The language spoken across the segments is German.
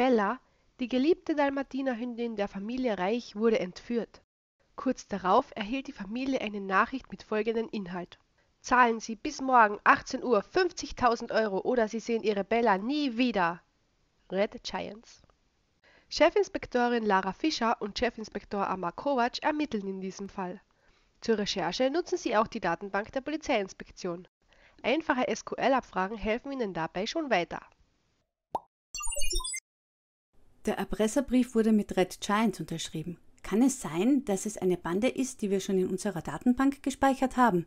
bella die geliebte dalmatinerhündin der familie reich wurde entführt kurz darauf erhielt die familie eine nachricht mit folgendem inhalt zahlen sie bis morgen 18 uhr 50.000 euro oder sie sehen ihre bella nie wieder red giants chefinspektorin lara fischer und chefinspektor amar Kovac ermitteln in diesem fall zur recherche nutzen sie auch die datenbank der polizeiinspektion einfache sql abfragen helfen ihnen dabei schon weiter der Erpresserbrief wurde mit Red Giant unterschrieben. Kann es sein, dass es eine Bande ist, die wir schon in unserer Datenbank gespeichert haben?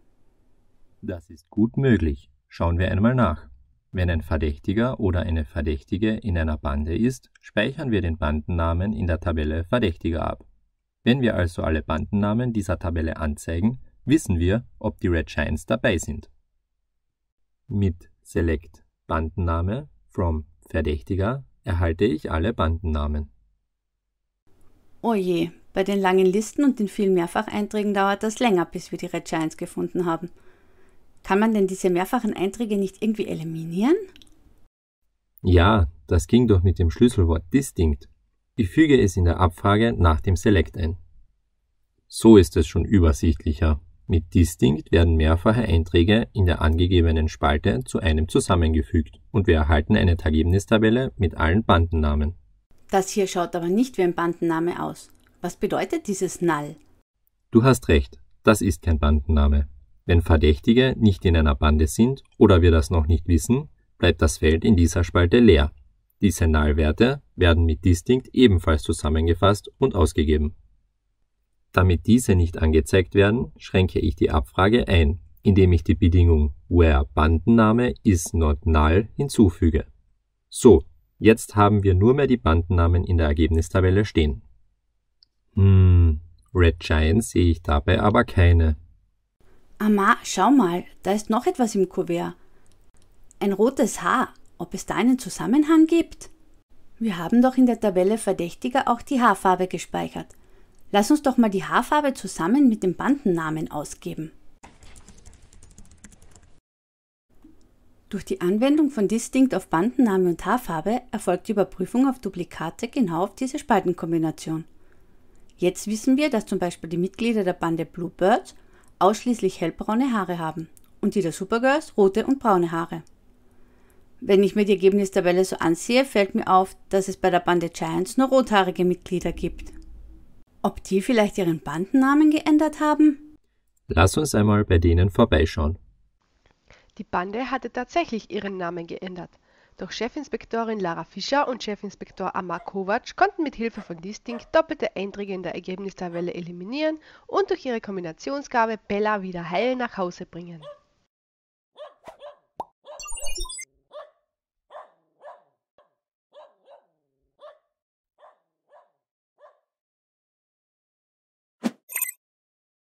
Das ist gut möglich. Schauen wir einmal nach. Wenn ein Verdächtiger oder eine Verdächtige in einer Bande ist, speichern wir den Bandennamen in der Tabelle Verdächtiger ab. Wenn wir also alle Bandennamen dieser Tabelle anzeigen, wissen wir, ob die Red Giants dabei sind. Mit Select Bandenname from Verdächtiger erhalte ich alle Bandennamen. Oje, oh bei den langen Listen und den vielen Mehrfacheinträgen dauert das länger, bis wir die Red Giants gefunden haben. Kann man denn diese mehrfachen Einträge nicht irgendwie eliminieren? Ja, das ging doch mit dem Schlüsselwort distinct. Ich füge es in der Abfrage nach dem Select ein. So ist es schon übersichtlicher. Mit Distinct werden mehrfache Einträge in der angegebenen Spalte zu einem zusammengefügt und wir erhalten eine Ergebnistabelle mit allen Bandennamen. Das hier schaut aber nicht wie ein Bandenname aus. Was bedeutet dieses Null? Du hast recht, das ist kein Bandenname. Wenn Verdächtige nicht in einer Bande sind oder wir das noch nicht wissen, bleibt das Feld in dieser Spalte leer. Diese Null-Werte werden mit Distinct ebenfalls zusammengefasst und ausgegeben. Damit diese nicht angezeigt werden, schränke ich die Abfrage ein, indem ich die Bedingung where Bandenname is not null hinzufüge. So, jetzt haben wir nur mehr die Bandennamen in der Ergebnistabelle stehen. Hm, Red Giant sehe ich dabei aber keine. Ama, schau mal, da ist noch etwas im Kuvert. Ein rotes Haar, ob es da einen Zusammenhang gibt? Wir haben doch in der Tabelle Verdächtiger auch die Haarfarbe gespeichert. Lass uns doch mal die Haarfarbe zusammen mit dem Bandennamen ausgeben. Durch die Anwendung von Distinct auf Bandenname und Haarfarbe erfolgt die Überprüfung auf Duplikate genau auf diese Spaltenkombination. Jetzt wissen wir, dass zum Beispiel die Mitglieder der Bande Bluebirds ausschließlich hellbraune Haare haben und die der Supergirls rote und braune Haare. Wenn ich mir die Ergebnistabelle so ansehe, fällt mir auf, dass es bei der Bande Giants nur rothaarige Mitglieder gibt. Ob die vielleicht ihren Bandennamen geändert haben? Lass uns einmal bei denen vorbeischauen. Die Bande hatte tatsächlich ihren Namen geändert. Doch Chefinspektorin Lara Fischer und Chefinspektor Amar Kovac konnten mit Hilfe von Distinct doppelte Einträge in der Ergebnistabelle eliminieren und durch ihre Kombinationsgabe Bella wieder heil nach Hause bringen.